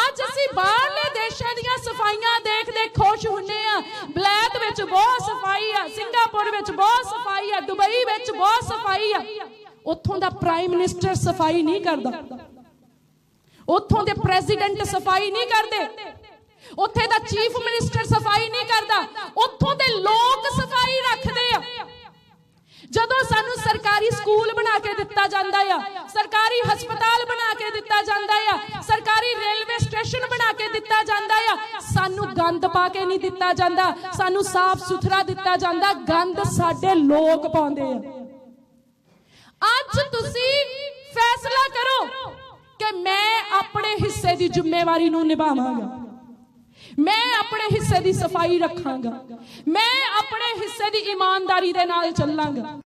ਅੱਜ ਅਸੀਂ ਬਾਹਰਲੇ ਦੇਸ਼ਾਂ ਦੀਆਂ ਸਫਾਈਆਂ ਦੇਖਦੇ ਖੁਸ਼ ਹੁੰਨੇ ਆ ਬਲੈਕ ਵਿੱਚ ਬਹੁਤ ਸਫਾਈ ਆ ਸਿੰਗਾਪੁਰ ਵਿੱਚ ਬਹੁਤ ਸਫਾਈ ਆ ਦੁਬਈ ਵਿੱਚ ਬਹੁਤ ਸਫਾਈ ਆ ਉੱਥੋਂ ਦਾ ਪ੍ਰਾਈਮ ਮਿਨਿਸਟਰ ਸਫਾਈ ਨਹੀਂ ਕਰਦਾ ਉੱਥੋਂ ਦੇ ਪ੍ਰੈਜ਼ੀਡੈਂਟ ਸਫਾਈ ਨਹੀਂ ਕਰਦੇ ਉੱਥੇ ਦਾ ਚੀਫ ਮਿਨਿਸਟਰ ਸਫਾਈ ਨਹੀਂ ਕਰਦਾ ਉੱਥੋਂ ਦੇ ਲੋਕ ਸਫਾਈ ਰੱਖਦੇ ਆ ਜਦੋਂ ਸਾਨੂੰ ਸਰਕਾਰੀ ਸਕੂਲ ਬਣਾ ਕੇ ਦਿੱਤਾ ਜਾਂਦਾ ਆ ਸਰਕਾਰੀ ਹਸਪਤਾਲ ਦਿੱਤਾ ਜਾਂਦਾ ਆ ਸਾਨੂੰ ਗੰਦ ਪਾ ਕੇ ਨਹੀਂ ਦਿੱਤਾ ਜਾਂਦਾ ਸਾਨੂੰ ਸਾਫ਼ ਸੁਥਰਾ ਦਿੱਤਾ ਜਾਂਦਾ ਗੰਦ ਸਾਡੇ ਲੋਕ ਪਾਉਂਦੇ ਆ ਅੱਜ ਤੁਸੀਂ ਫੈਸਲਾ ਕਰੋ ਕਿ ਮੈਂ ਆਪਣੇ ਹਿੱਸੇ ਦੀ ਜ਼ਿੰਮੇਵਾਰੀ ਨੂੰ ਨਿਭਾਵਾਂਗਾ ਮੈਂ ਆਪਣੇ ਹਿੱਸੇ ਦੀ ਸਫਾਈ ਰੱਖਾਂਗਾ ਮੈਂ ਆਪਣੇ ਹਿੱਸੇ ਦੀ ਇਮਾਨਦਾਰੀ ਦੇ ਨਾਲ ਚੱਲਾਂਗਾ